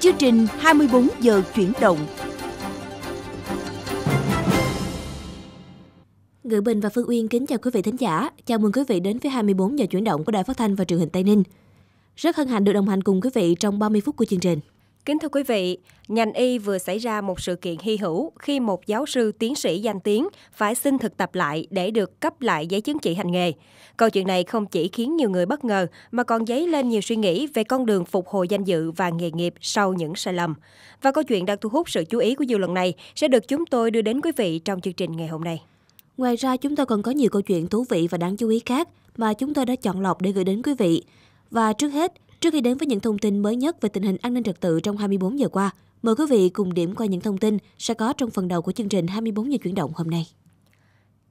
Chương trình 24 giờ chuyển động. Ngự Bình và Phương Uyên kính chào quý vị thính giả. Chào mừng quý vị đến với 24 giờ chuyển động của Đài Phát thanh và Truyền hình Tây Ninh. Rất hân hạnh được đồng hành cùng quý vị trong 30 phút của chương trình. Kính thưa quý vị, ngành y vừa xảy ra một sự kiện hy hữu khi một giáo sư tiến sĩ danh tiếng phải xin thực tập lại để được cấp lại giấy chứng chỉ hành nghề. Câu chuyện này không chỉ khiến nhiều người bất ngờ mà còn dấy lên nhiều suy nghĩ về con đường phục hồi danh dự và nghề nghiệp sau những sai lầm. Và câu chuyện đang thu hút sự chú ý của dư luận này sẽ được chúng tôi đưa đến quý vị trong chương trình ngày hôm nay. Ngoài ra chúng tôi còn có nhiều câu chuyện thú vị và đáng chú ý khác mà chúng tôi đã chọn lọc để gửi đến quý vị. Và trước hết, Trước khi đến với những thông tin mới nhất về tình hình an ninh trật tự trong 24 giờ qua, mời quý vị cùng điểm qua những thông tin sẽ có trong phần đầu của chương trình 24 giờ chuyển động hôm nay.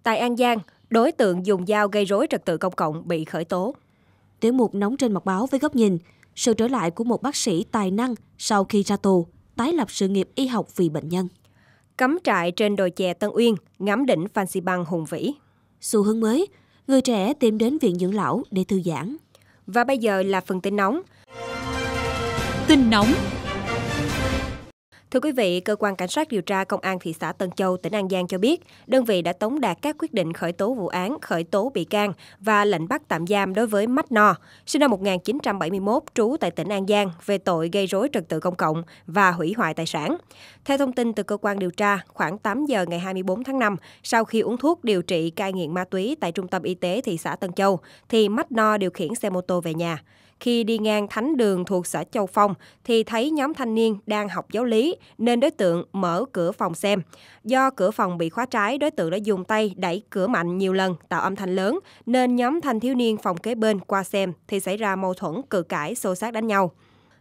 Tại An Giang, đối tượng dùng dao gây rối trật tự công cộng bị khởi tố. Tiểu mục nóng trên mặt báo với góc nhìn, sự trở lại của một bác sĩ tài năng sau khi ra tù, tái lập sự nghiệp y học vì bệnh nhân. Cắm trại trên đồi chè Tân Uyên, ngắm đỉnh Phan Xi Băng hùng vĩ. Xu hướng mới, người trẻ tìm đến viện dưỡng lão để thư giãn. Và bây giờ là phần tin nóng. Tin nóng Thưa quý vị, cơ quan cảnh sát điều tra công an thị xã Tân Châu, tỉnh An Giang cho biết, đơn vị đã tống đạt các quyết định khởi tố vụ án, khởi tố bị can và lệnh bắt tạm giam đối với Mách No, sinh năm 1971, trú tại tỉnh An Giang về tội gây rối trật tự công cộng và hủy hoại tài sản. Theo thông tin từ cơ quan điều tra, khoảng 8 giờ ngày 24 tháng 5, sau khi uống thuốc điều trị cai nghiện ma túy tại trung tâm y tế thị xã Tân Châu, thì Mách No điều khiển xe mô tô về nhà. Khi đi ngang thánh đường thuộc xã Châu Phong thì thấy nhóm thanh niên đang học giáo lý nên đối tượng mở cửa phòng xem. Do cửa phòng bị khóa trái, đối tượng đã dùng tay đẩy cửa mạnh nhiều lần tạo âm thanh lớn nên nhóm thanh thiếu niên phòng kế bên qua xem thì xảy ra mâu thuẫn cự cãi xô xát đánh nhau.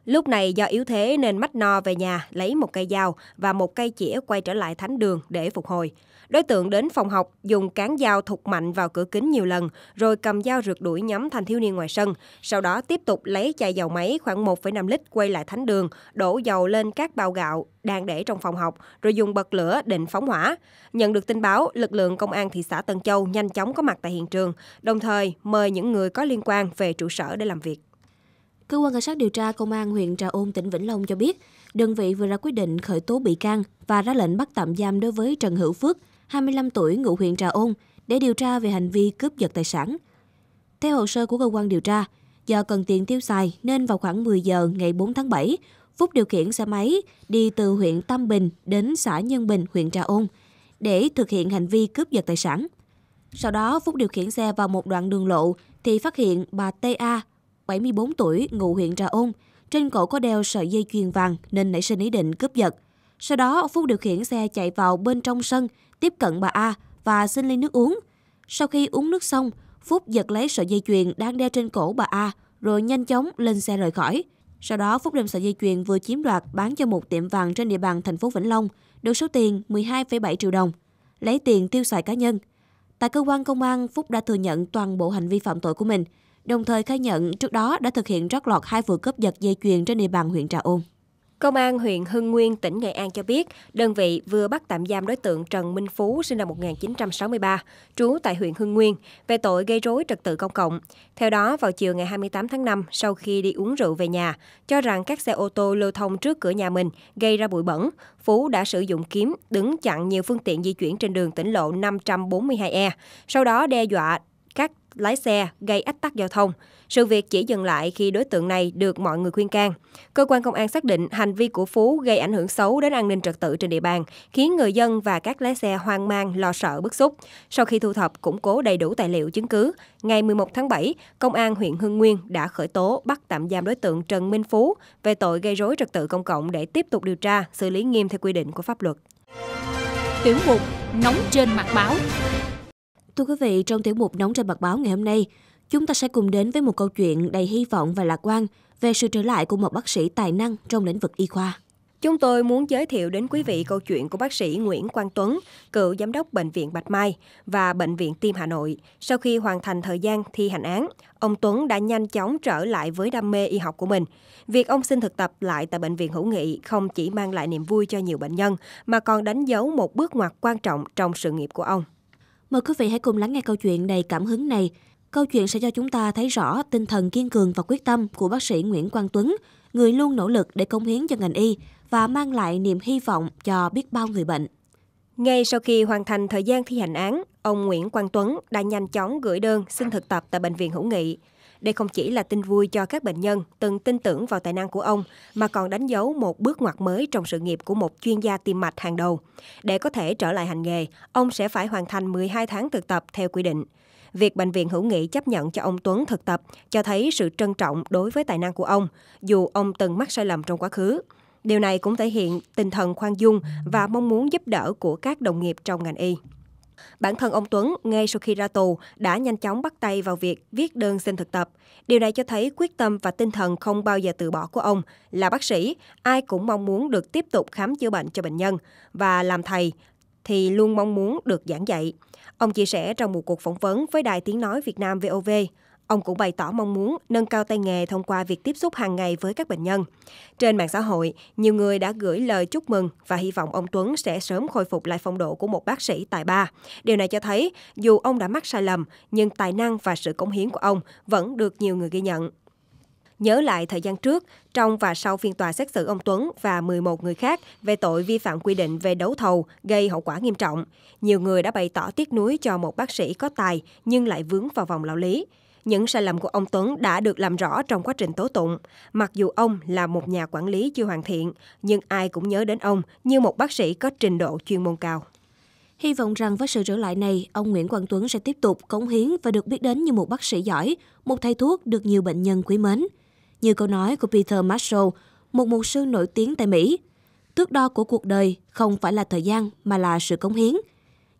Lúc này do yếu thế nên Mách No về nhà lấy một cây dao và một cây chĩa quay trở lại thánh đường để phục hồi. Đối tượng đến phòng học dùng cán dao thục mạnh vào cửa kính nhiều lần rồi cầm dao rượt đuổi nhóm thanh thiếu niên ngoài sân. Sau đó tiếp tục lấy chai dầu máy khoảng 1,5 lít quay lại thánh đường, đổ dầu lên các bao gạo đang để trong phòng học rồi dùng bật lửa định phóng hỏa. Nhận được tin báo, lực lượng công an thị xã Tân Châu nhanh chóng có mặt tại hiện trường, đồng thời mời những người có liên quan về trụ sở để làm việc. Cơ quan Cảnh sát điều tra Công an huyện Trà Ôn, tỉnh Vĩnh Long cho biết, đơn vị vừa ra quyết định khởi tố bị can và ra lệnh bắt tạm giam đối với Trần Hữu Phước, 25 tuổi, ngụ huyện Trà Ôn, để điều tra về hành vi cướp giật tài sản. Theo hồ sơ của cơ quan điều tra, do cần tiền tiêu xài nên vào khoảng 10 giờ ngày 4 tháng 7, Phúc điều khiển xe máy đi từ huyện Tam Bình đến xã Nhân Bình, huyện Trà Ôn, để thực hiện hành vi cướp giật tài sản. Sau đó, Phúc điều khiển xe vào một đoạn đường lộ thì phát hiện bà T.A. 74 tuổi, ngụ huyện Trà Ôn. Trên cổ có đeo sợi dây chuyền vàng nên nảy sinh ý định cướp giật. Sau đó, Phú điều khiển xe chạy vào bên trong sân, tiếp cận bà A và xin ly nước uống. Sau khi uống nước xong, Phúc giật lấy sợi dây chuyền đang đeo trên cổ bà A rồi nhanh chóng lên xe rời khỏi. Sau đó, Phúc đem sợi dây chuyền vừa chiếm đoạt bán cho một tiệm vàng trên địa bàn thành phố Vĩnh Long, được số tiền 12,7 triệu đồng, lấy tiền tiêu xài cá nhân. Tại cơ quan công an, Phúc đã thừa nhận toàn bộ hành vi phạm tội của mình đồng thời khai nhận trước đó đã thực hiện trót lọt hai vụ cướp giật dây chuyền trên địa bàn huyện Trà Ôn. Công an huyện Hưng Nguyên, tỉnh Nghệ An cho biết, đơn vị vừa bắt tạm giam đối tượng Trần Minh Phú sinh năm 1963, trú tại huyện Hưng Nguyên, về tội gây rối trật tự công cộng. Theo đó, vào chiều ngày 28 tháng 5, sau khi đi uống rượu về nhà, cho rằng các xe ô tô lưu thông trước cửa nhà mình gây ra bụi bẩn, Phú đã sử dụng kiếm đứng chặn nhiều phương tiện di chuyển trên đường tỉnh lộ 542E, sau đó đe dọa lái xe, gây ách tắc giao thông. Sự việc chỉ dừng lại khi đối tượng này được mọi người khuyên can. Cơ quan công an xác định hành vi của Phú gây ảnh hưởng xấu đến an ninh trật tự trên địa bàn, khiến người dân và các lái xe hoang mang, lo sợ, bức xúc. Sau khi thu thập, củng cố đầy đủ tài liệu chứng cứ, ngày 11 tháng 7, Công an huyện Hưng Nguyên đã khởi tố bắt tạm giam đối tượng Trần Minh Phú về tội gây rối trật tự công cộng để tiếp tục điều tra, xử lý nghiêm theo quy định của pháp luật. Tiểu mục Nóng trên mặt báo Thưa quý vị, trong tiểu mục Nóng trên mặt Báo ngày hôm nay, chúng ta sẽ cùng đến với một câu chuyện đầy hy vọng và lạc quan về sự trở lại của một bác sĩ tài năng trong lĩnh vực y khoa. Chúng tôi muốn giới thiệu đến quý vị câu chuyện của bác sĩ Nguyễn Quang Tuấn, cựu giám đốc Bệnh viện Bạch Mai và Bệnh viện Tim Hà Nội. Sau khi hoàn thành thời gian thi hành án, ông Tuấn đã nhanh chóng trở lại với đam mê y học của mình. Việc ông xin thực tập lại tại Bệnh viện Hữu Nghị không chỉ mang lại niềm vui cho nhiều bệnh nhân, mà còn đánh dấu một bước ngoặt quan trọng trong sự nghiệp của ông. Mời quý vị hãy cùng lắng nghe câu chuyện đầy cảm hứng này. Câu chuyện sẽ cho chúng ta thấy rõ tinh thần kiên cường và quyết tâm của bác sĩ Nguyễn Quang Tuấn, người luôn nỗ lực để công hiến cho ngành y và mang lại niềm hy vọng cho biết bao người bệnh. Ngay sau khi hoàn thành thời gian thi hành án, ông Nguyễn Quang Tuấn đã nhanh chóng gửi đơn xin thực tập tại Bệnh viện Hữu Nghị. Đây không chỉ là tin vui cho các bệnh nhân từng tin tưởng vào tài năng của ông, mà còn đánh dấu một bước ngoặt mới trong sự nghiệp của một chuyên gia tim mạch hàng đầu. Để có thể trở lại hành nghề, ông sẽ phải hoàn thành 12 tháng thực tập theo quy định. Việc Bệnh viện Hữu Nghị chấp nhận cho ông Tuấn thực tập cho thấy sự trân trọng đối với tài năng của ông, dù ông từng mắc sai lầm trong quá khứ. Điều này cũng thể hiện tinh thần khoan dung và mong muốn giúp đỡ của các đồng nghiệp trong ngành y. Bản thân ông Tuấn ngay sau khi ra tù đã nhanh chóng bắt tay vào việc viết đơn xin thực tập. Điều này cho thấy quyết tâm và tinh thần không bao giờ từ bỏ của ông. Là bác sĩ, ai cũng mong muốn được tiếp tục khám chữa bệnh cho bệnh nhân và làm thầy thì luôn mong muốn được giảng dạy. Ông chia sẻ trong một cuộc phỏng vấn với Đài Tiếng Nói Việt Nam VOV, Ông cũng bày tỏ mong muốn nâng cao tay nghề thông qua việc tiếp xúc hàng ngày với các bệnh nhân. Trên mạng xã hội, nhiều người đã gửi lời chúc mừng và hy vọng ông Tuấn sẽ sớm khôi phục lại phong độ của một bác sĩ tài ba. Điều này cho thấy, dù ông đã mắc sai lầm, nhưng tài năng và sự cống hiến của ông vẫn được nhiều người ghi nhận. Nhớ lại thời gian trước, trong và sau phiên tòa xét xử ông Tuấn và 11 người khác về tội vi phạm quy định về đấu thầu gây hậu quả nghiêm trọng, nhiều người đã bày tỏ tiếc nuối cho một bác sĩ có tài nhưng lại vướng vào vòng lao lý. Những sai lầm của ông Tuấn đã được làm rõ trong quá trình tố tụng. Mặc dù ông là một nhà quản lý chưa hoàn thiện, nhưng ai cũng nhớ đến ông như một bác sĩ có trình độ chuyên môn cao. Hy vọng rằng với sự trở lại này, ông Nguyễn Quang Tuấn sẽ tiếp tục cống hiến và được biết đến như một bác sĩ giỏi, một thầy thuốc được nhiều bệnh nhân quý mến. Như câu nói của Peter Marshall, một mục sư nổi tiếng tại Mỹ, thước đo của cuộc đời không phải là thời gian mà là sự cống hiến.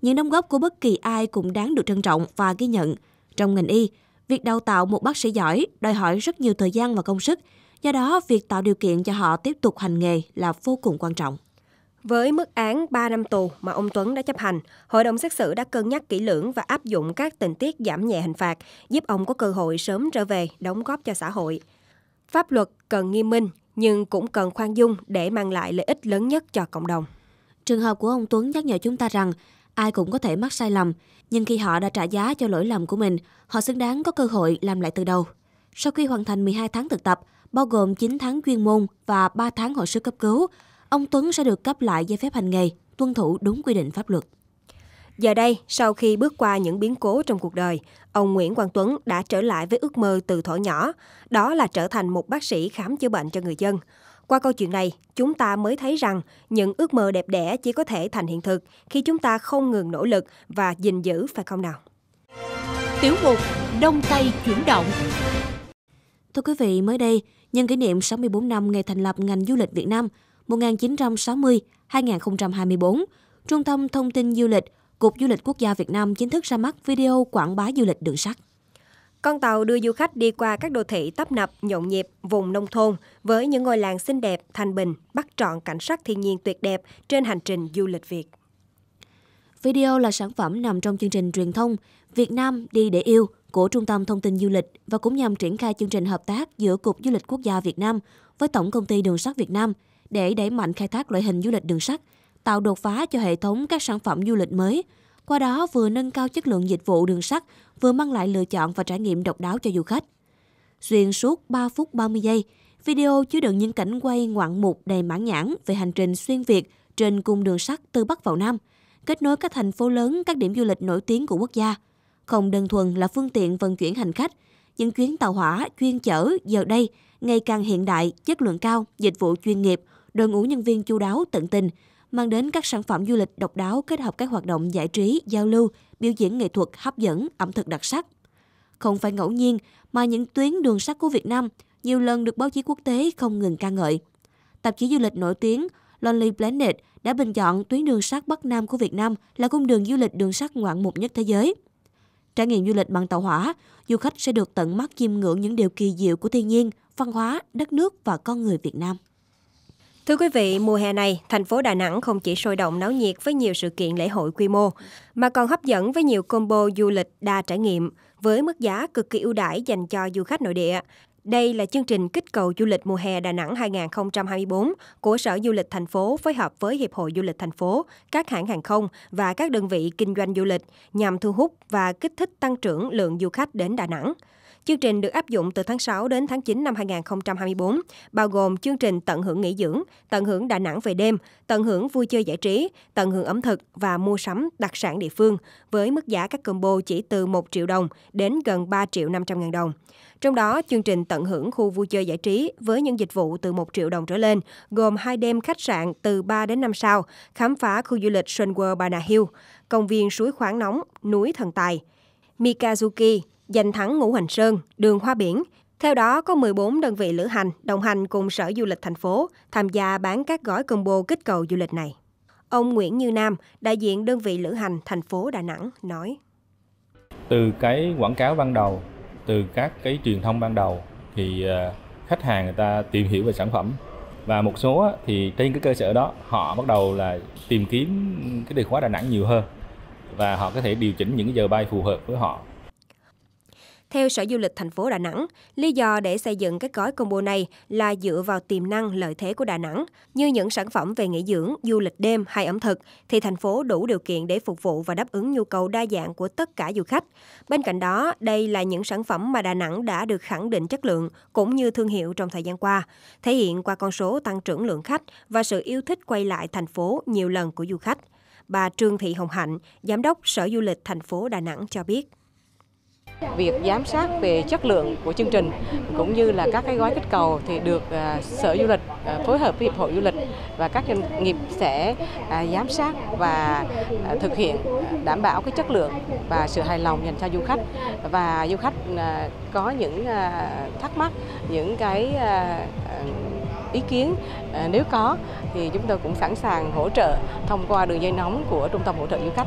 Những đóng góp của bất kỳ ai cũng đáng được trân trọng và ghi nhận. Trong ngành y, Việc đào tạo một bác sĩ giỏi đòi hỏi rất nhiều thời gian và công sức, do đó việc tạo điều kiện cho họ tiếp tục hành nghề là vô cùng quan trọng. Với mức án 3 năm tù mà ông Tuấn đã chấp hành, hội đồng xét xử đã cân nhắc kỹ lưỡng và áp dụng các tình tiết giảm nhẹ hình phạt, giúp ông có cơ hội sớm trở về đóng góp cho xã hội. Pháp luật cần nghiêm minh nhưng cũng cần khoan dung để mang lại lợi ích lớn nhất cho cộng đồng. Trường hợp của ông Tuấn nhắc nhở chúng ta rằng Ai cũng có thể mắc sai lầm, nhưng khi họ đã trả giá cho lỗi lầm của mình, họ xứng đáng có cơ hội làm lại từ đầu. Sau khi hoàn thành 12 tháng thực tập, bao gồm 9 tháng chuyên môn và 3 tháng hội sức cấp cứu, ông Tuấn sẽ được cấp lại giấy phép hành nghề, tuân thủ đúng quy định pháp luật. Giờ đây, sau khi bước qua những biến cố trong cuộc đời, ông Nguyễn Quang Tuấn đã trở lại với ước mơ từ thuở nhỏ, đó là trở thành một bác sĩ khám chữa bệnh cho người dân. Qua câu chuyện này, chúng ta mới thấy rằng những ước mơ đẹp đẽ chỉ có thể thành hiện thực khi chúng ta không ngừng nỗ lực và gìn giữ phải không nào? Tiểu mục Đông Tây chuyển động Thưa quý vị, mới đây, nhân kỷ niệm 64 năm ngày thành lập ngành du lịch Việt Nam 1960-2024, Trung tâm Thông tin Du lịch, Cục Du lịch Quốc gia Việt Nam chính thức ra mắt video quảng bá du lịch đường sắt. Con tàu đưa du khách đi qua các đô thị tấp nập, nhộn nhịp, vùng nông thôn với những ngôi làng xinh đẹp, thanh bình, bắt trọn cảnh sắc thiên nhiên tuyệt đẹp trên hành trình du lịch Việt. Video là sản phẩm nằm trong chương trình truyền thông Việt Nam đi để yêu của Trung tâm Thông tin Du lịch và cũng nhằm triển khai chương trình hợp tác giữa Cục Du lịch Quốc gia Việt Nam với Tổng công ty Đường sắt Việt Nam để đẩy mạnh khai thác loại hình du lịch đường sắt, tạo đột phá cho hệ thống các sản phẩm du lịch mới – qua đó vừa nâng cao chất lượng dịch vụ đường sắt, vừa mang lại lựa chọn và trải nghiệm độc đáo cho du khách. Xuyên suốt 3 phút 30 giây, video chứa đựng những cảnh quay ngoạn mục đầy mãn nhãn về hành trình xuyên Việt trên cung đường sắt từ Bắc vào Nam, kết nối các thành phố lớn, các điểm du lịch nổi tiếng của quốc gia. Không đơn thuần là phương tiện vận chuyển hành khách, những chuyến tàu hỏa chuyên chở giờ đây ngày càng hiện đại, chất lượng cao, dịch vụ chuyên nghiệp, đội ngũ nhân viên chu đáo tận tình – mang đến các sản phẩm du lịch độc đáo kết hợp các hoạt động giải trí, giao lưu, biểu diễn nghệ thuật hấp dẫn, ẩm thực đặc sắc. Không phải ngẫu nhiên mà những tuyến đường sắt của Việt Nam nhiều lần được báo chí quốc tế không ngừng ca ngợi. Tạp chí du lịch nổi tiếng Lonely Planet đã bình chọn tuyến đường sắt Bắc Nam của Việt Nam là cung đường du lịch đường sắt ngoạn mục nhất thế giới. Trải nghiệm du lịch bằng tàu hỏa, du khách sẽ được tận mắt chiêm ngưỡng những điều kỳ diệu của thiên nhiên, văn hóa, đất nước và con người Việt Nam. Thưa quý vị, mùa hè này, thành phố Đà Nẵng không chỉ sôi động náo nhiệt với nhiều sự kiện lễ hội quy mô, mà còn hấp dẫn với nhiều combo du lịch đa trải nghiệm với mức giá cực kỳ ưu đãi dành cho du khách nội địa. Đây là chương trình kích cầu du lịch mùa hè Đà Nẵng 2024 của Sở Du lịch thành phố phối hợp với Hiệp hội Du lịch thành phố, các hãng hàng không và các đơn vị kinh doanh du lịch nhằm thu hút và kích thích tăng trưởng lượng du khách đến Đà Nẵng. Chương trình được áp dụng từ tháng 6 đến tháng 9 năm 2024, bao gồm chương trình tận hưởng nghỉ dưỡng, tận hưởng Đà Nẵng về đêm, tận hưởng vui chơi giải trí, tận hưởng ẩm thực và mua sắm đặc sản địa phương với mức giá các combo chỉ từ 1 triệu đồng đến gần 3 triệu 500 ngàn đồng. Trong đó, chương trình tận hưởng khu vui chơi giải trí với những dịch vụ từ 1 triệu đồng trở lên, gồm hai đêm khách sạn từ 3 đến 5 sao, khám phá khu du lịch Sun World Bà Nà Hill, công viên suối khoáng nóng, núi Thần Tài, Mikazuki, giành thắng Ngũ Hành Sơn, đường Hoa Biển. Theo đó, có 14 đơn vị lữ hành đồng hành cùng Sở Du lịch thành phố tham gia bán các gói combo kích cầu du lịch này. Ông Nguyễn Như Nam, đại diện đơn vị lữ hành thành phố Đà Nẵng, nói. Từ cái quảng cáo ban đầu, từ các cái truyền thông ban đầu thì ờ, khách hàng người ta tìm hiểu về sản phẩm và một số thì trên cái cơ sở đó họ bắt đầu là tìm kiếm cái từ khóa Đà Nẵng nhiều hơn và họ có thể điều chỉnh những giờ bay phù hợp với họ theo Sở Du lịch thành phố Đà Nẵng, lý do để xây dựng các gói combo này là dựa vào tiềm năng lợi thế của Đà Nẵng. Như những sản phẩm về nghỉ dưỡng, du lịch đêm hay ẩm thực, thì thành phố đủ điều kiện để phục vụ và đáp ứng nhu cầu đa dạng của tất cả du khách. Bên cạnh đó, đây là những sản phẩm mà Đà Nẵng đã được khẳng định chất lượng cũng như thương hiệu trong thời gian qua, thể hiện qua con số tăng trưởng lượng khách và sự yêu thích quay lại thành phố nhiều lần của du khách bà Trương Thị Hồng Hạnh, Giám đốc Sở Du lịch thành phố Đà Nẵng cho biết. Việc giám sát về chất lượng của chương trình cũng như là các cái gói kích cầu thì được à, Sở Du lịch à, phối hợp với Hiệp hội Du lịch và các doanh nghiệp sẽ à, giám sát và thực hiện đảm bảo cái chất lượng và sự hài lòng dành cho du khách và du khách có những thắc mắc, những cái ý kiến nếu có thì chúng tôi cũng sẵn sàng hỗ trợ thông qua đường dây nóng của trung tâm hỗ trợ du khách.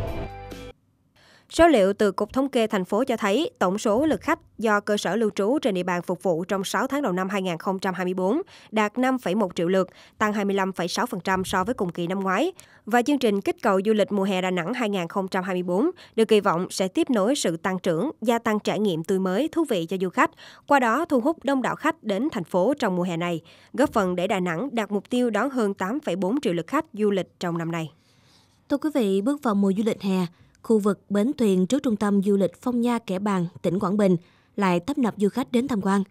Số liệu từ Cục Thống kê thành phố cho thấy tổng số lượt khách do cơ sở lưu trú trên địa bàn phục vụ trong 6 tháng đầu năm 2024 đạt 5,1 triệu lượt, tăng 25,6% so với cùng kỳ năm ngoái. Và chương trình kích cầu du lịch mùa hè Đà Nẵng 2024 được kỳ vọng sẽ tiếp nối sự tăng trưởng, gia tăng trải nghiệm tươi mới, thú vị cho du khách, qua đó thu hút đông đảo khách đến thành phố trong mùa hè này, góp phần để Đà Nẵng đạt mục tiêu đón hơn 8,4 triệu lượt khách du lịch trong năm nay. Thưa quý vị, bước vào mùa du lịch hè, khu vực bến thuyền trước trung tâm du lịch Phong Nha Kẻ Bàng, tỉnh Quảng Bình lại tấp nập du khách đến tham quan.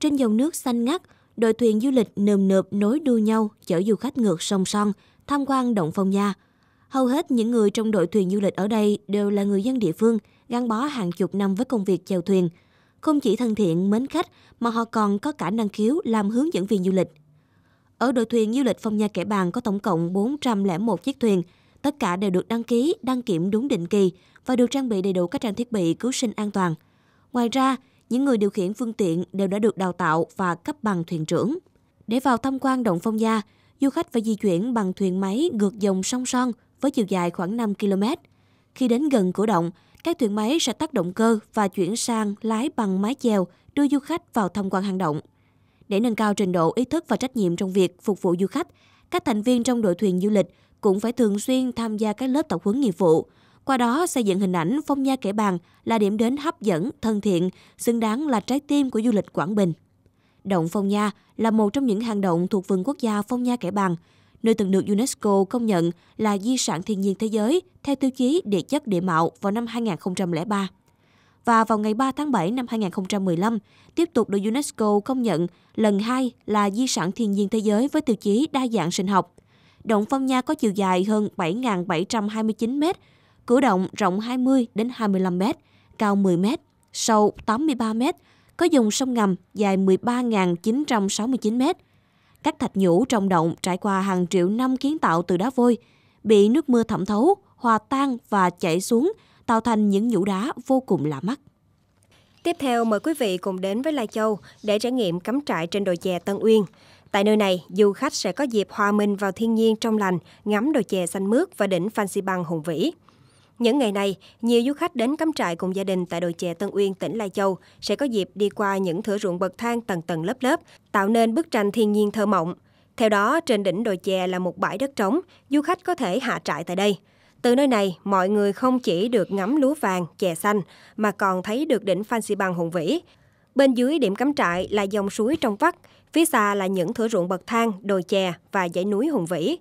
Trên dòng nước xanh ngắt, đội thuyền du lịch nườm nượp nối đuôi nhau chở du khách ngược sông Son tham quan động Phong Nha. Hầu hết những người trong đội thuyền du lịch ở đây đều là người dân địa phương, gắn bó hàng chục năm với công việc chèo thuyền. Không chỉ thân thiện, mến khách mà họ còn có cả năng khiếu làm hướng dẫn viên du lịch. Ở đội thuyền du lịch Phong Nha Kẻ Bàng có tổng cộng 401 chiếc thuyền – Tất cả đều được đăng ký, đăng kiểm đúng định kỳ và được trang bị đầy đủ các trang thiết bị cứu sinh an toàn. Ngoài ra, những người điều khiển phương tiện đều đã được đào tạo và cấp bằng thuyền trưởng. Để vào tham quan động Phong Gia, du khách phải di chuyển bằng thuyền máy ngược dòng sông Son với chiều dài khoảng 5 km. Khi đến gần cửa động, các thuyền máy sẽ tắt động cơ và chuyển sang lái bằng mái chèo đưa du khách vào tham quan hang động. Để nâng cao trình độ ý thức và trách nhiệm trong việc phục vụ du khách, các thành viên trong đội thuyền du lịch cũng phải thường xuyên tham gia các lớp tập huấn nghiệp vụ. Qua đó xây dựng hình ảnh Phong Nha Kẻ Bàng là điểm đến hấp dẫn, thân thiện, xứng đáng là trái tim của du lịch Quảng Bình. Động Phong Nha là một trong những hang động thuộc vườn quốc gia Phong Nha Kẻ Bàng, nơi từng được UNESCO công nhận là di sản thiên nhiên thế giới theo tiêu chí địa chất địa mạo vào năm 2003. Và vào ngày 3 tháng 7 năm 2015, tiếp tục được UNESCO công nhận lần hai là di sản thiên nhiên thế giới với tiêu chí đa dạng sinh học – Động Phong Nha có chiều dài hơn 7.729 m, cửa động rộng 20 đến 25 m, cao 10 m, sâu 83 m, có dùng sông ngầm dài 13.969 m. Các thạch nhũ trong động trải qua hàng triệu năm kiến tạo từ đá vôi, bị nước mưa thẩm thấu, hòa tan và chảy xuống, tạo thành những nhũ đá vô cùng lạ mắt. Tiếp theo mời quý vị cùng đến với Lai Châu để trải nghiệm cắm trại trên đồi chè Tân Uyên. Tại nơi này, du khách sẽ có dịp hòa mình vào thiên nhiên trong lành, ngắm đồi chè xanh mướt và đỉnh Phan Xi Băng hùng vĩ. Những ngày này, nhiều du khách đến cắm trại cùng gia đình tại đồi chè Tân Uyên, tỉnh Lai Châu sẽ có dịp đi qua những thửa ruộng bậc thang tầng tầng lớp lớp, tạo nên bức tranh thiên nhiên thơ mộng. Theo đó, trên đỉnh đồi chè là một bãi đất trống, du khách có thể hạ trại tại đây. Từ nơi này, mọi người không chỉ được ngắm lúa vàng, chè xanh, mà còn thấy được đỉnh Phan Xi Bằng hùng vĩ. Bên dưới điểm cắm trại là dòng suối trong vắt, Phía xa là những thửa ruộng bậc thang, đồi chè và dãy núi hùng vĩ.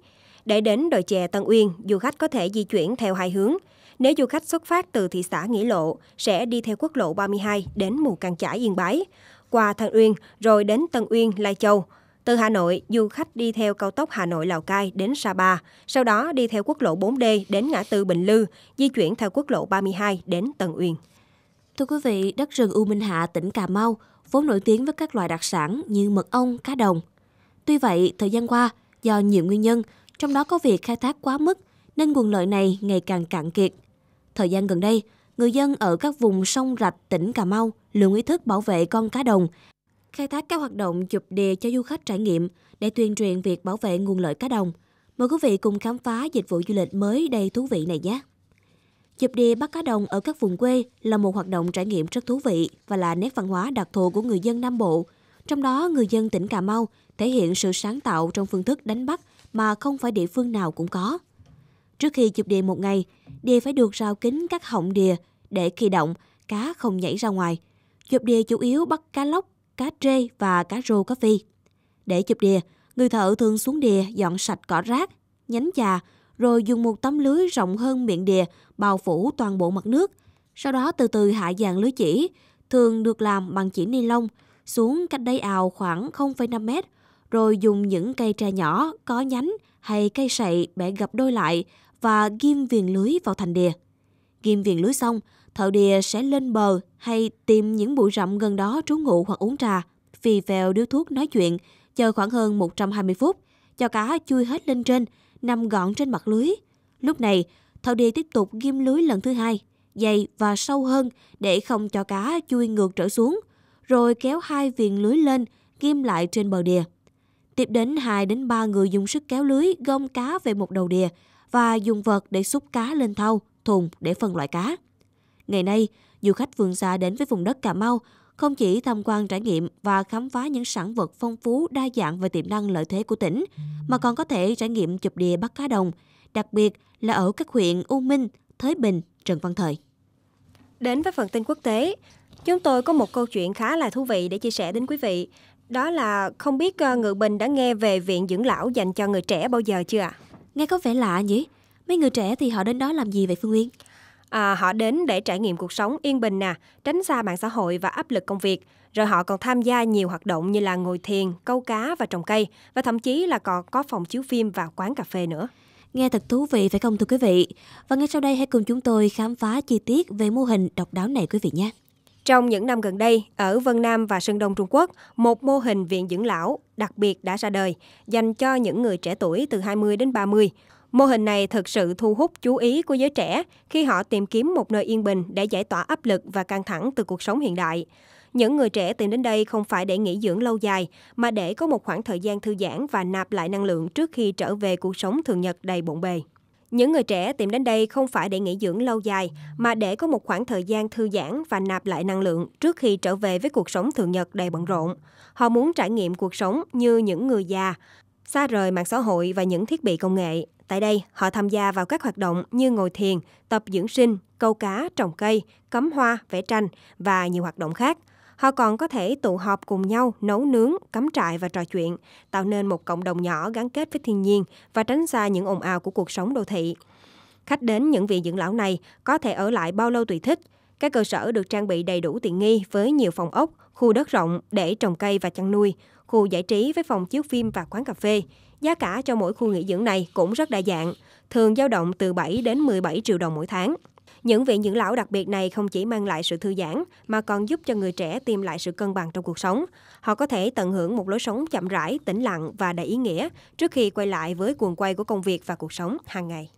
Để đến đồi chè Tân Uyên, du khách có thể di chuyển theo hai hướng. Nếu du khách xuất phát từ thị xã Nghĩa Lộ, sẽ đi theo quốc lộ 32 đến Mù Căng Chải Yên Bái, qua Thanh Uyên rồi đến Tân Uyên, Lai Châu. Từ Hà Nội, du khách đi theo cao tốc Hà Nội Lào Cai đến Sa Pa, sau đó đi theo quốc lộ 4D đến ngã tư Bình Lư, di chuyển theo quốc lộ 32 đến Tân Uyên. Thưa quý vị, đất rừng U Minh Hạ, tỉnh Cà Mau vốn nổi tiếng với các loại đặc sản như mật ong, cá đồng. Tuy vậy, thời gian qua, do nhiều nguyên nhân, trong đó có việc khai thác quá mức nên nguồn lợi này ngày càng cạn kiệt. Thời gian gần đây, người dân ở các vùng sông rạch tỉnh Cà Mau luôn ý thức bảo vệ con cá đồng, khai thác các hoạt động chụp đề cho du khách trải nghiệm để tuyên truyền việc bảo vệ nguồn lợi cá đồng. Mời quý vị cùng khám phá dịch vụ du lịch mới đầy thú vị này nhé! Chụp đi bắt cá đồng ở các vùng quê là một hoạt động trải nghiệm rất thú vị và là nét văn hóa đặc thù của người dân Nam Bộ. Trong đó, người dân tỉnh Cà Mau thể hiện sự sáng tạo trong phương thức đánh bắt mà không phải địa phương nào cũng có. Trước khi chụp đìa một ngày, đìa phải được rào kín các họng đìa để khi động, cá không nhảy ra ngoài. Chụp đìa chủ yếu bắt cá lóc, cá trê và cá rô cá phi. Để chụp đìa, người thợ thường xuống đìa dọn sạch cỏ rác, nhánh chà, rồi dùng một tấm lưới rộng hơn miệng đìa bao phủ toàn bộ mặt nước. Sau đó từ từ hạ dàn lưới chỉ, thường được làm bằng chỉ ni lông, xuống cách đáy ào khoảng 0,5 mét, rồi dùng những cây tre nhỏ có nhánh hay cây sậy bẻ gập đôi lại và ghim viền lưới vào thành đìa. Ghim viền lưới xong, thợ đìa sẽ lên bờ hay tìm những bụi rậm gần đó trú ngụ hoặc uống trà, phì phèo điếu thuốc nói chuyện, chờ khoảng hơn 120 phút, cho cá chui hết lên trên, nằm gọn trên mặt lưới. Lúc này, Thảo Đi tiếp tục ghim lưới lần thứ hai, dày và sâu hơn để không cho cá chui ngược trở xuống, rồi kéo hai viền lưới lên, ghim lại trên bờ đìa. Tiếp đến 2 đến 3 người dùng sức kéo lưới gom cá về một đầu đìa và dùng vật để xúc cá lên thau, thùng để phân loại cá. Ngày nay, du khách vườn xa đến với vùng đất Cà Mau không chỉ tham quan trải nghiệm và khám phá những sản vật phong phú, đa dạng về tiềm năng lợi thế của tỉnh, mà còn có thể trải nghiệm chụp đìa bắt cá đồng, đặc biệt là ở các huyện U Minh, Thới Bình, Trần Văn Thời. Đến với phần tin quốc tế, chúng tôi có một câu chuyện khá là thú vị để chia sẻ đến quý vị. Đó là không biết ờ, Ngự Bình đã nghe về viện dưỡng lão dành cho người trẻ bao giờ chưa ạ? À? Nghe có vẻ lạ nhỉ? Mấy người trẻ thì họ đến đó làm gì vậy Phương Nguyên? à, họ đến để trải nghiệm cuộc sống yên bình nè, tránh xa mạng xã hội và áp lực công việc. Rồi họ còn tham gia nhiều hoạt động như là ngồi thiền, câu cá và trồng cây và thậm chí là còn có phòng chiếu phim và quán cà phê nữa. Nghe thật thú vị phải không thưa quý vị? Và ngay sau đây hãy cùng chúng tôi khám phá chi tiết về mô hình độc đáo này quý vị nhé. Trong những năm gần đây, ở Vân Nam và Sơn Đông Trung Quốc, một mô hình viện dưỡng lão đặc biệt đã ra đời dành cho những người trẻ tuổi từ 20 đến 30. Mô hình này thực sự thu hút chú ý của giới trẻ khi họ tìm kiếm một nơi yên bình để giải tỏa áp lực và căng thẳng từ cuộc sống hiện đại. Những người trẻ tìm đến đây không phải để nghỉ dưỡng lâu dài, mà để có một khoảng thời gian thư giãn và nạp lại năng lượng trước khi trở về cuộc sống thường nhật đầy bộn bề. Những người trẻ tìm đến đây không phải để nghỉ dưỡng lâu dài, mà để có một khoảng thời gian thư giãn và nạp lại năng lượng trước khi trở về với cuộc sống thường nhật đầy bận rộn. Họ muốn trải nghiệm cuộc sống như những người già, xa rời mạng xã hội và những thiết bị công nghệ. Tại đây, họ tham gia vào các hoạt động như ngồi thiền, tập dưỡng sinh, câu cá, trồng cây, cắm hoa, vẽ tranh và nhiều hoạt động khác. Họ còn có thể tụ họp cùng nhau, nấu nướng, cắm trại và trò chuyện, tạo nên một cộng đồng nhỏ gắn kết với thiên nhiên và tránh xa những ồn ào của cuộc sống đô thị. Khách đến những viện dưỡng lão này có thể ở lại bao lâu tùy thích. Các cơ sở được trang bị đầy đủ tiện nghi với nhiều phòng ốc, khu đất rộng để trồng cây và chăn nuôi, khu giải trí với phòng chiếu phim và quán cà phê. Giá cả cho mỗi khu nghỉ dưỡng này cũng rất đa dạng, thường dao động từ 7 đến 17 triệu đồng mỗi tháng. Những viện dưỡng lão đặc biệt này không chỉ mang lại sự thư giãn mà còn giúp cho người trẻ tìm lại sự cân bằng trong cuộc sống. Họ có thể tận hưởng một lối sống chậm rãi, tĩnh lặng và đầy ý nghĩa trước khi quay lại với cuồng quay của công việc và cuộc sống hàng ngày.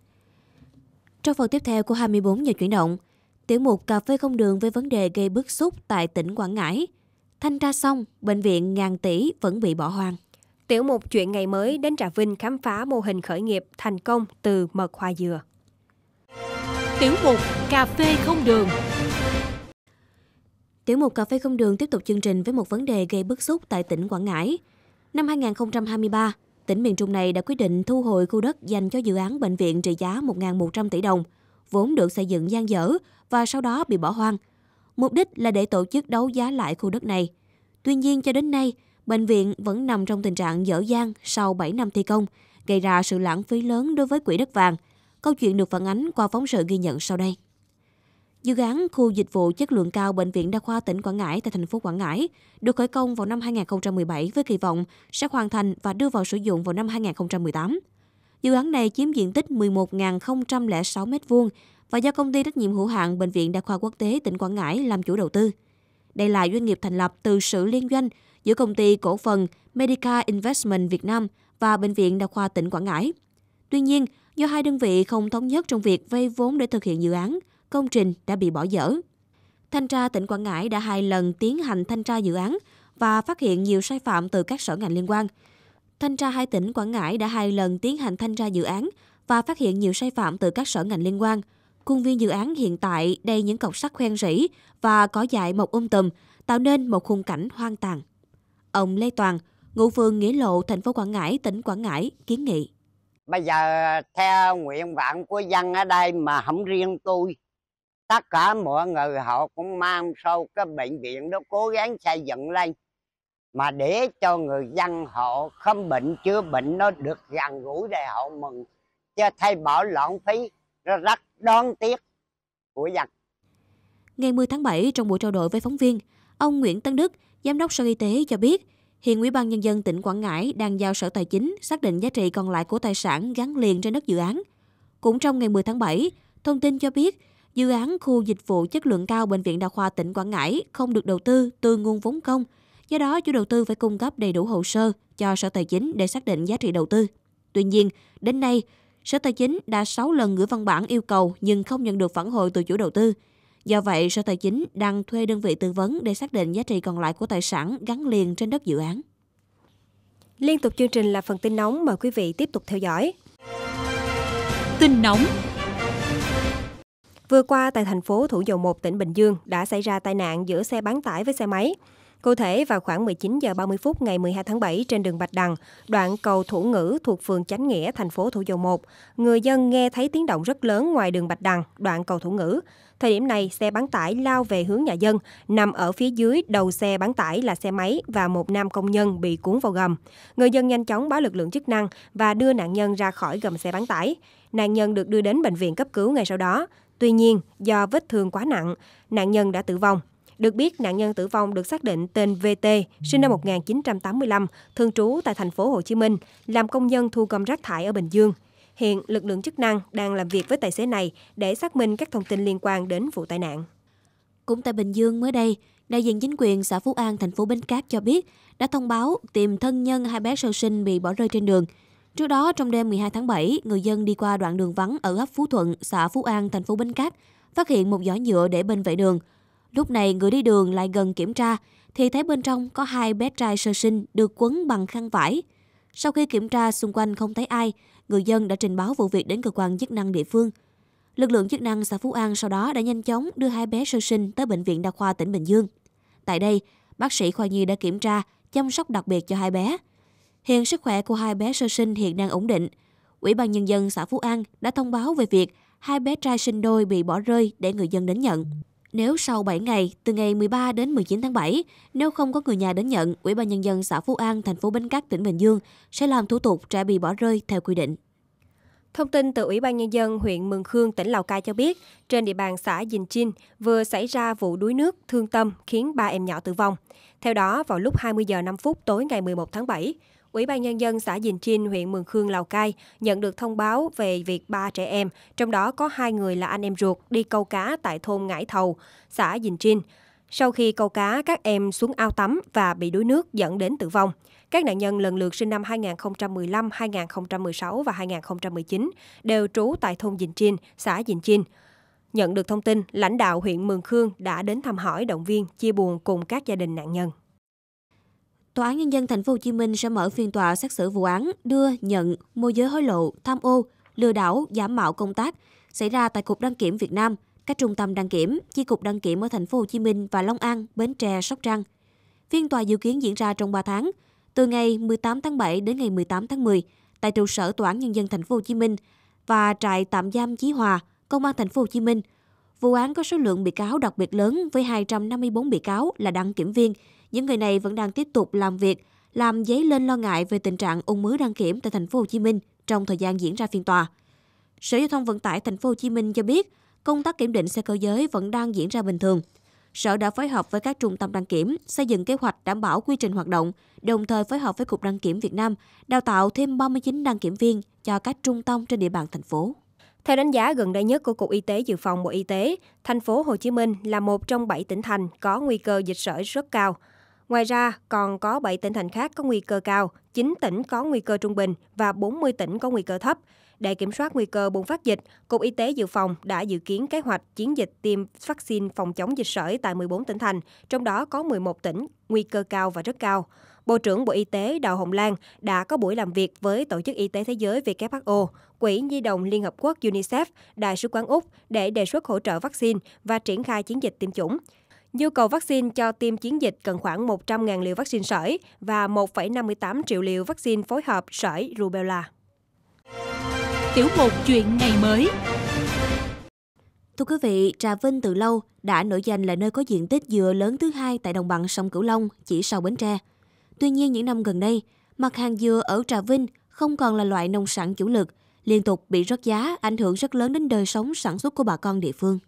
Trong phần tiếp theo của 24 giờ chuyển động, tiểu mục cà phê không đường với vấn đề gây bức xúc tại tỉnh Quảng Ngãi. Thanh tra xong, bệnh viện ngàn tỷ vẫn bị bỏ hoang. Tiểu mục Chuyện ngày mới đến Trà Vinh khám phá mô hình khởi nghiệp thành công từ mật hoa dừa. Tiểu mục Cà phê không đường Tiểu mục Cà phê không đường tiếp tục chương trình với một vấn đề gây bức xúc tại tỉnh Quảng Ngãi. Năm 2023, tỉnh miền Trung này đã quyết định thu hồi khu đất dành cho dự án bệnh viện trị giá 1.100 tỷ đồng, vốn được xây dựng gian dở và sau đó bị bỏ hoang. Mục đích là để tổ chức đấu giá lại khu đất này. Tuy nhiên cho đến nay, bệnh viện vẫn nằm trong tình trạng dở dang sau 7 năm thi công, gây ra sự lãng phí lớn đối với quỹ đất vàng. Câu chuyện được phản ánh qua phóng sự ghi nhận sau đây. Dự án khu dịch vụ chất lượng cao Bệnh viện Đa khoa tỉnh Quảng Ngãi tại thành phố Quảng Ngãi được khởi công vào năm 2017 với kỳ vọng sẽ hoàn thành và đưa vào sử dụng vào năm 2018. Dự án này chiếm diện tích 11.006 m2 và do công ty trách nhiệm hữu hạn Bệnh viện Đa khoa Quốc tế tỉnh Quảng Ngãi làm chủ đầu tư. Đây là doanh nghiệp thành lập từ sự liên doanh giữa công ty cổ phần Medica Investment Việt Nam và Bệnh viện Đa khoa tỉnh Quảng Ngãi. Tuy nhiên, do hai đơn vị không thống nhất trong việc vay vốn để thực hiện dự án, công trình đã bị bỏ dở. Thanh tra tỉnh Quảng Ngãi đã hai lần tiến hành thanh tra dự án và phát hiện nhiều sai phạm từ các sở ngành liên quan. Thanh tra hai tỉnh Quảng Ngãi đã hai lần tiến hành thanh tra dự án và phát hiện nhiều sai phạm từ các sở ngành liên quan. Khuôn viên dự án hiện tại đầy những cọc sắt khoen rỉ và có dại mọc um tùm, tạo nên một khung cảnh hoang tàn. Ông Lê Toàn, ngụ phường Nghĩa Lộ, thành phố Quảng Ngãi, tỉnh Quảng Ngãi kiến nghị. Bây giờ theo nguyện vọng của dân ở đây mà không riêng tôi, tất cả mọi người họ cũng mang sâu cái bệnh viện đó cố gắng xây dựng lên mà để cho người dân họ không bệnh chưa bệnh nó được gần gũi để họ mừng cho thay bỏ lãng phí nó rất đáng tiếc của dân. Ngày 10 tháng 7 trong buổi trao đổi với phóng viên, ông Nguyễn tấn Đức, Giám đốc Sở Y tế cho biết, hiện Ủy ban Nhân dân tỉnh Quảng Ngãi đang giao Sở Tài chính xác định giá trị còn lại của tài sản gắn liền trên đất dự án. Cũng trong ngày 10 tháng 7, thông tin cho biết, dự án khu dịch vụ chất lượng cao Bệnh viện Đa khoa tỉnh Quảng Ngãi không được đầu tư từ nguồn vốn công, do đó chủ đầu tư phải cung cấp đầy đủ hồ sơ cho Sở Tài chính để xác định giá trị đầu tư. Tuy nhiên, đến nay, Sở Tài chính đã 6 lần gửi văn bản yêu cầu nhưng không nhận được phản hồi từ chủ đầu tư. Do vậy, Sở Tài chính đang thuê đơn vị tư vấn để xác định giá trị còn lại của tài sản gắn liền trên đất dự án. Liên tục chương trình là phần tin nóng, mời quý vị tiếp tục theo dõi. Tin nóng Vừa qua tại thành phố Thủ Dầu Một, tỉnh Bình Dương đã xảy ra tai nạn giữa xe bán tải với xe máy. Cụ thể, vào khoảng 19 giờ 30 phút ngày 12 tháng 7 trên đường Bạch Đằng, đoạn cầu Thủ Ngữ thuộc phường Chánh Nghĩa, thành phố Thủ Dầu Một, người dân nghe thấy tiếng động rất lớn ngoài đường Bạch Đằng, đoạn cầu Thủ Ngữ. Thời điểm này, xe bán tải lao về hướng nhà dân, nằm ở phía dưới đầu xe bán tải là xe máy và một nam công nhân bị cuốn vào gầm. Người dân nhanh chóng báo lực lượng chức năng và đưa nạn nhân ra khỏi gầm xe bán tải. Nạn nhân được đưa đến bệnh viện cấp cứu ngay sau đó. Tuy nhiên, do vết thương quá nặng, nạn nhân đã tử vong. Được biết, nạn nhân tử vong được xác định tên VT, sinh năm 1985, thường trú tại thành phố Hồ Chí Minh, làm công nhân thu gom rác thải ở Bình Dương. Hiện lực lượng chức năng đang làm việc với tài xế này để xác minh các thông tin liên quan đến vụ tai nạn. Cũng tại Bình Dương mới đây, đại diện chính quyền xã Phú An, thành phố Bến Cát cho biết đã thông báo tìm thân nhân hai bé sơ sinh bị bỏ rơi trên đường. Trước đó, trong đêm 12 tháng 7, người dân đi qua đoạn đường vắng ở ấp Phú Thuận, xã Phú An, thành phố Bến Cát, phát hiện một giỏ nhựa để bên vệ đường – Lúc này người đi đường lại gần kiểm tra thì thấy bên trong có hai bé trai sơ sinh được quấn bằng khăn vải. Sau khi kiểm tra xung quanh không thấy ai, người dân đã trình báo vụ việc đến cơ quan chức năng địa phương. Lực lượng chức năng xã Phú An sau đó đã nhanh chóng đưa hai bé sơ sinh tới Bệnh viện Đa khoa tỉnh Bình Dương. Tại đây, bác sĩ khoa nhi đã kiểm tra, chăm sóc đặc biệt cho hai bé. Hiện sức khỏe của hai bé sơ sinh hiện đang ổn định. Ủy ban Nhân dân xã Phú An đã thông báo về việc hai bé trai sinh đôi bị bỏ rơi để người dân đến nhận. Nếu sau 7 ngày, từ ngày 13 đến 19 tháng 7, nếu không có người nhà đến nhận, Ủy ban Nhân dân xã Phú An, thành phố Bến Cát, tỉnh Bình Dương sẽ làm thủ tục trả bị bỏ rơi theo quy định. Thông tin từ Ủy ban Nhân dân huyện Mường Khương, tỉnh Lào Cai cho biết, trên địa bàn xã Dình Chin vừa xảy ra vụ đuối nước thương tâm khiến ba em nhỏ tử vong. Theo đó, vào lúc 20 giờ 5 phút tối ngày 11 tháng 7, Ủy ban Nhân dân xã Dình Chin, huyện Mường Khương, Lào Cai nhận được thông báo về việc ba trẻ em, trong đó có hai người là anh em ruột, đi câu cá tại thôn Ngãi Thầu, xã Dình Chin. Sau khi câu cá, các em xuống ao tắm và bị đuối nước dẫn đến tử vong. Các nạn nhân lần lượt sinh năm 2015, 2016 và 2019 đều trú tại thôn Dình Chin, xã Dình Chin. Nhận được thông tin, lãnh đạo huyện Mường Khương đã đến thăm hỏi động viên, chia buồn cùng các gia đình nạn nhân. Tòa án nhân dân thành phố Hồ Chí Minh sẽ mở phiên tòa xét xử vụ án đưa, nhận, môi giới hối lộ, tham ô, lừa đảo, giả mạo công tác xảy ra tại Cục Đăng kiểm Việt Nam, các trung tâm đăng kiểm, chi cục đăng kiểm ở thành phố Hồ Chí Minh và Long An, Bến Tre, Sóc Trăng. Phiên tòa dự kiến diễn ra trong 3 tháng, từ ngày 18 tháng 7 đến ngày 18 tháng 10 tại trụ sở Tòa án nhân dân thành phố Hồ Chí Minh và trại tạm giam Chí Hòa, Công an thành phố Hồ Chí Minh Vụ án có số lượng bị cáo đặc biệt lớn với 254 bị cáo là đăng kiểm viên. Những người này vẫn đang tiếp tục làm việc, làm giấy lên lo ngại về tình trạng ung ứ đăng kiểm tại thành phố Hồ Chí Minh trong thời gian diễn ra phiên tòa. Sở Giao thông Vận tải thành phố Hồ Chí Minh cho biết, công tác kiểm định xe cơ giới vẫn đang diễn ra bình thường. Sở đã phối hợp với các trung tâm đăng kiểm xây dựng kế hoạch đảm bảo quy trình hoạt động, đồng thời phối hợp với Cục Đăng kiểm Việt Nam đào tạo thêm 39 đăng kiểm viên cho các trung tâm trên địa bàn thành phố. Theo đánh giá gần đây nhất của Cục Y tế Dự phòng Bộ Y tế, thành phố Hồ Chí Minh là một trong 7 tỉnh thành có nguy cơ dịch sởi rất cao. Ngoài ra, còn có 7 tỉnh thành khác có nguy cơ cao, 9 tỉnh có nguy cơ trung bình và 40 tỉnh có nguy cơ thấp. Để kiểm soát nguy cơ bùng phát dịch, Cục Y tế Dự phòng đã dự kiến kế hoạch chiến dịch tiêm vaccine phòng chống dịch sởi tại 14 tỉnh thành, trong đó có 11 tỉnh nguy cơ cao và rất cao. Bộ trưởng Bộ Y tế Đào Hồng Lan đã có buổi làm việc với Tổ chức Y tế Thế giới WHO, Quỹ Nhi đồng Liên Hợp Quốc UNICEF, Đại sứ quán Úc để đề xuất hỗ trợ vaccine và triển khai chiến dịch tiêm chủng. Nhu cầu vaccine cho tiêm chiến dịch cần khoảng 100.000 liều vaccine sởi và 1,58 triệu liều vaccine phối hợp sởi rubella. Tiểu mục chuyện ngày mới Thưa quý vị, Trà Vinh từ lâu đã nổi danh là nơi có diện tích dừa lớn thứ hai tại đồng bằng sông Cửu Long, chỉ sau Bến Tre. Tuy nhiên những năm gần đây, mặt hàng dừa ở Trà Vinh không còn là loại nông sản chủ lực, liên tục bị rớt giá ảnh hưởng rất lớn đến đời sống sản xuất của bà con địa phương.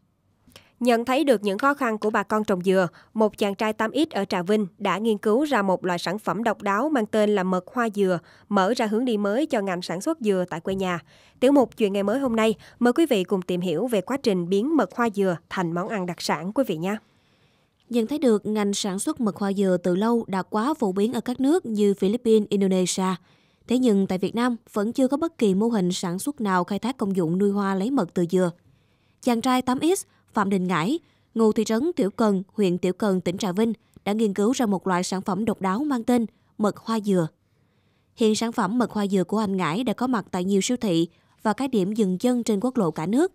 Nhận thấy được những khó khăn của bà con trồng dừa, một chàng trai 8X ở Trà Vinh đã nghiên cứu ra một loại sản phẩm độc đáo mang tên là mật hoa dừa, mở ra hướng đi mới cho ngành sản xuất dừa tại quê nhà. Tiểu mục Chuyện ngày mới hôm nay, mời quý vị cùng tìm hiểu về quá trình biến mật hoa dừa thành món ăn đặc sản quý vị nhé. Nhận thấy được ngành sản xuất mật hoa dừa từ lâu đã quá phổ biến ở các nước như Philippines, Indonesia. Thế nhưng tại Việt Nam vẫn chưa có bất kỳ mô hình sản xuất nào khai thác công dụng nuôi hoa lấy mật từ dừa. Chàng trai 8X Phạm Đình Ngãi, ngụ thị trấn Tiểu Cần, huyện Tiểu Cần, tỉnh Trà Vinh đã nghiên cứu ra một loại sản phẩm độc đáo mang tên mật hoa dừa. Hiện sản phẩm mật hoa dừa của anh Ngãi đã có mặt tại nhiều siêu thị và các điểm dừng chân trên quốc lộ cả nước.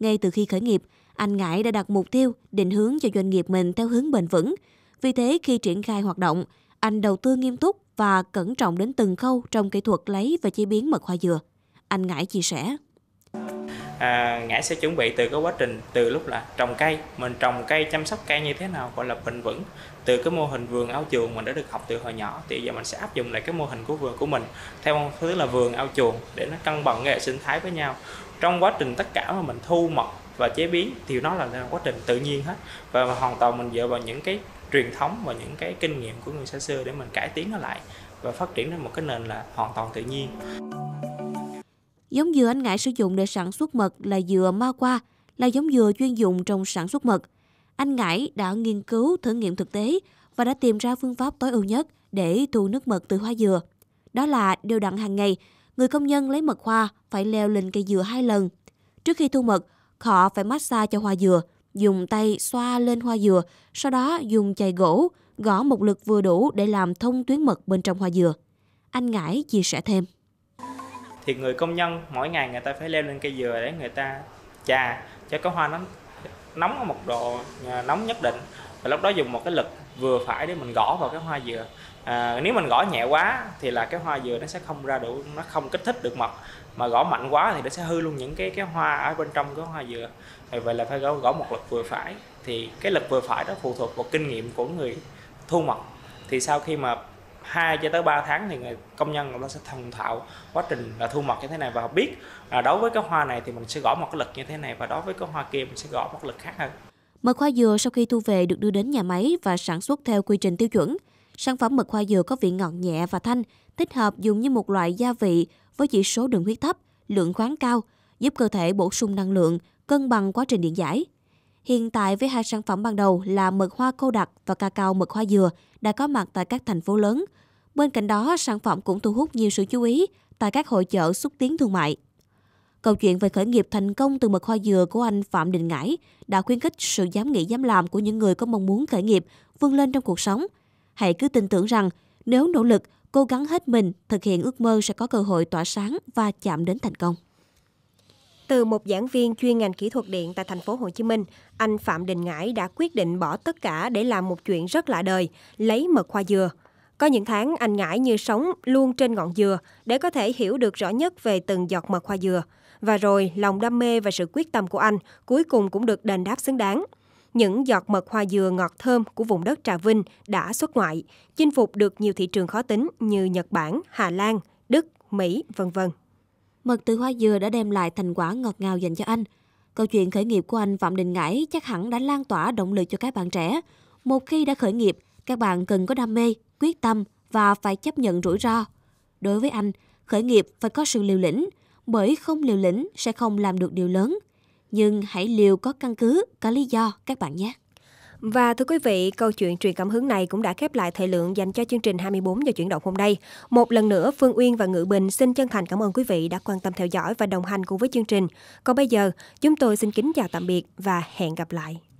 Ngay từ khi khởi nghiệp, anh Ngãi đã đặt mục tiêu định hướng cho doanh nghiệp mình theo hướng bền vững. Vì thế khi triển khai hoạt động, anh đầu tư nghiêm túc và cẩn trọng đến từng khâu trong kỹ thuật lấy và chế biến mật hoa dừa. Anh Ngãi chia sẻ. À, ngãi sẽ chuẩn bị từ cái quá trình từ lúc là trồng cây mình trồng cây chăm sóc cây như thế nào gọi là bền vững từ cái mô hình vườn ao chuồng mình đã được học từ hồi nhỏ thì giờ mình sẽ áp dụng lại cái mô hình của vườn của mình theo thứ là vườn ao chuồng để nó cân bằng hệ sinh thái với nhau trong quá trình tất cả mà mình thu mật và chế biến thì nó là quá trình tự nhiên hết và, hoàn toàn mình dựa vào những cái truyền thống và những cái kinh nghiệm của người xa xưa để mình cải tiến nó lại và phát triển ra một cái nền là hoàn toàn tự nhiên. Giống dừa anh Ngãi sử dụng để sản xuất mật là dừa ma qua, là giống dừa chuyên dụng trong sản xuất mật. Anh Ngãi đã nghiên cứu thử nghiệm thực tế và đã tìm ra phương pháp tối ưu nhất để thu nước mật từ hoa dừa. Đó là điều đặn hàng ngày, người công nhân lấy mật hoa phải leo lên cây dừa hai lần. Trước khi thu mật, Họ phải massage cho hoa dừa, dùng tay xoa lên hoa dừa, sau đó dùng chày gỗ, gõ một lực vừa đủ để làm thông tuyến mật bên trong hoa dừa. Anh Ngãi chia sẻ thêm. Thì người công nhân mỗi ngày người ta phải leo lên cây dừa để người ta trà cho cái hoa nó nóng ở một độ à, nóng nhất định và lúc đó dùng một cái lực vừa phải để mình gõ vào cái hoa dừa à, nếu mình gõ nhẹ quá thì là cái hoa dừa nó sẽ không ra đủ nó không kích thích được mật mà gõ mạnh quá thì nó sẽ hư luôn những cái cái hoa ở bên trong cái hoa dừa thì vậy là phải gõ, gõ một lực vừa phải thì cái lực vừa phải đó phụ thuộc vào kinh nghiệm của người thu mật thì sau khi mà 2 cho tới 3 tháng thì người công nhân nó sẽ thông thạo quá trình là thu mật như thế này và họ biết là đối với cái hoa này thì mình sẽ gõ một cái lực như thế này và đối với cái hoa kia mình sẽ gõ một lực khác hơn. Mật hoa dừa sau khi thu về được đưa đến nhà máy và sản xuất theo quy trình tiêu chuẩn. Sản phẩm mật hoa dừa có vị ngọt nhẹ và thanh, thích hợp dùng như một loại gia vị với chỉ số đường huyết thấp, lượng khoáng cao, giúp cơ thể bổ sung năng lượng, cân bằng quá trình điện giải. Hiện tại với hai sản phẩm ban đầu là mật hoa cô đặc và cacao mật hoa dừa đã có mặt tại các thành phố lớn. Bên cạnh đó, sản phẩm cũng thu hút nhiều sự chú ý tại các hội chợ xúc tiến thương mại. Câu chuyện về khởi nghiệp thành công từ mật hoa dừa của anh Phạm Đình Ngãi đã khuyến khích sự dám nghĩ dám làm của những người có mong muốn khởi nghiệp vươn lên trong cuộc sống – Hãy cứ tin tưởng rằng nếu nỗ lực, cố gắng hết mình, thực hiện ước mơ sẽ có cơ hội tỏa sáng và chạm đến thành công. Từ một giảng viên chuyên ngành kỹ thuật điện tại thành phố Hồ Chí Minh, anh Phạm Đình Ngãi đã quyết định bỏ tất cả để làm một chuyện rất lạ đời, lấy mật hoa dừa. Có những tháng anh Ngãi như sống luôn trên ngọn dừa để có thể hiểu được rõ nhất về từng giọt mật hoa dừa. Và rồi, lòng đam mê và sự quyết tâm của anh cuối cùng cũng được đền đáp xứng đáng những giọt mật hoa dừa ngọt thơm của vùng đất Trà Vinh đã xuất ngoại, chinh phục được nhiều thị trường khó tính như Nhật Bản, Hà Lan, Đức, Mỹ, vân vân. Mật từ hoa dừa đã đem lại thành quả ngọt ngào dành cho anh. Câu chuyện khởi nghiệp của anh Phạm Đình Ngãi chắc hẳn đã lan tỏa động lực cho các bạn trẻ. Một khi đã khởi nghiệp, các bạn cần có đam mê, quyết tâm và phải chấp nhận rủi ro. Đối với anh, khởi nghiệp phải có sự liều lĩnh, bởi không liều lĩnh sẽ không làm được điều lớn – nhưng hãy liều có căn cứ, có lý do các bạn nhé. Và thưa quý vị, câu chuyện truyền cảm hứng này cũng đã khép lại thời lượng dành cho chương trình 24 giờ chuyển động hôm nay. Một lần nữa, Phương Uyên và Ngự Bình xin chân thành cảm ơn quý vị đã quan tâm theo dõi và đồng hành cùng với chương trình. Còn bây giờ, chúng tôi xin kính chào tạm biệt và hẹn gặp lại.